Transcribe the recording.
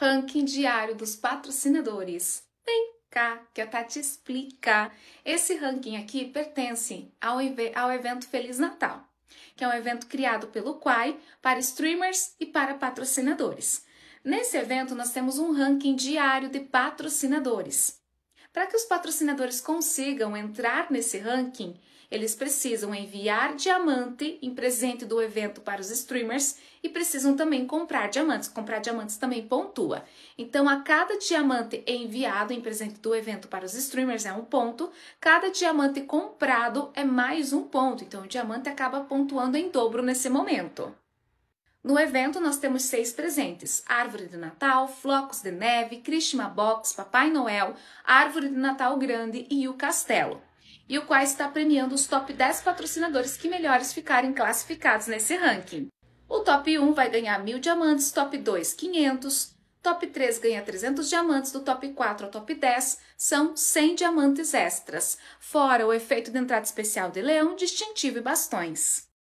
ranking diário dos patrocinadores. Vem cá que a Tati tá explica. Esse ranking aqui pertence ao, ao evento Feliz Natal, que é um evento criado pelo Quai para streamers e para patrocinadores. Nesse evento, nós temos um ranking diário de patrocinadores. Para que os patrocinadores consigam entrar nesse ranking, eles precisam enviar diamante em presente do evento para os streamers e precisam também comprar diamantes. Comprar diamantes também pontua. Então, a cada diamante enviado em presente do evento para os streamers é um ponto, cada diamante comprado é mais um ponto. Então, o diamante acaba pontuando em dobro nesse momento. No evento, nós temos seis presentes: árvore de Natal, flocos de neve, Krishna Box, Papai Noel, árvore de Natal grande e o castelo. E o qual está premiando os top 10 patrocinadores que melhores ficarem classificados nesse ranking. O top 1 vai ganhar mil diamantes, top 2, 500, top 3 ganha 300 diamantes, do top 4 ao top 10 são 100 diamantes extras, fora o efeito de entrada especial de leão, distintivo e bastões.